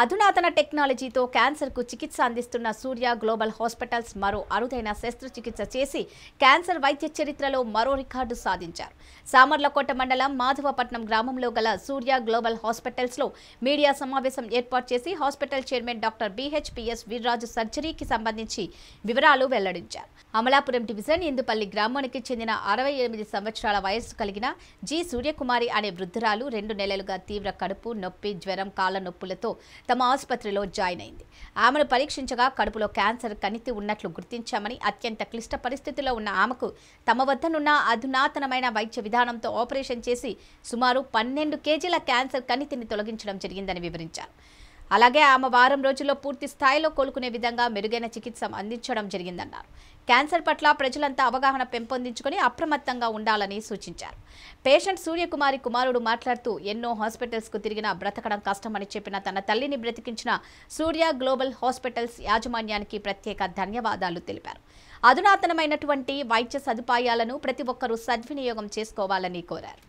అధునాతన టెక్నాలజీతో క్యాన్సర్కు చికిత్స అందిస్తున్న సూర్య గ్లోబల్ హాస్పిటల్స్ మరో అరుదైన శస్త్రచికిత్స చేసి క్యాన్సర్ వైద్య చరిత్రలో మరో రికార్డు సాధించారు సామర్లకోట మండలం మాధవపట్నం గ్రామంలో గల సూర్య గ్లోబల్ హాస్పిటల్స్లో మీడియా సమావేశం ఏర్పాటు చేసి hospital chairman doctor BHPS Veerraju సర్జరీకి సంబంధించి వివరాలు వెల్లడించారు అమలాపురం డివిజన్ ఇందుపల్లి గ్రామానికి చెందిన అరవై ఎనిమిది సంవత్సరాల వయస్సు కలిగిన జి సూర్యకుమారి అనే వృద్ధురాలు రెండు నెలలుగా తీవ్ర కడుపు నొప్పి జ్వరం కాళ్ళ నొప్పులతో తమ ఆసుపత్రిలో జాయిన్ అయింది ఆమెను పరీక్షించగా కడుపులో క్యాన్సర్ కణితి ఉన్నట్లు గుర్తించామని అత్యంత క్లిష్ట పరిస్థితిలో ఉన్న ఆమెకు తమ వద్దనున్న అధునాతనమైన వైద్య విధానంతో ఆపరేషన్ చేసి సుమారు పన్నెండు కేజీల క్యాన్సర్ కణితిని తొలగించడం జరిగిందని వివరించారు అలాగే ఆమె వారం రోజుల్లో పూర్తి స్థాయిలో కోలుకునే విధంగా మెరుగైన చికిత్స అందించడం జరిగిందన్నారు క్యాన్సర్ పట్ల ప్రజలంతా అవగాహన పెంపొందించుకుని అప్రమత్తంగా ఉండాలని సూచించారు పేషెంట్ సూర్యకుమారి కుమారుడు మాట్లాడుతూ ఎన్నో హాస్పిటల్స్కు తిరిగినా బ్రతకడం కష్టమని చెప్పిన తన తల్లిని బ్రతికించిన సూర్య గ్లోబల్ హాస్పిటల్స్ యాజమాన్యానికి ప్రత్యేక ధన్యవాదాలు తెలిపారు అధునాతనమైనటువంటి వైద్య సదుపాయాలను ప్రతి ఒక్కరూ సద్వినియోగం చేసుకోవాలని కోరారు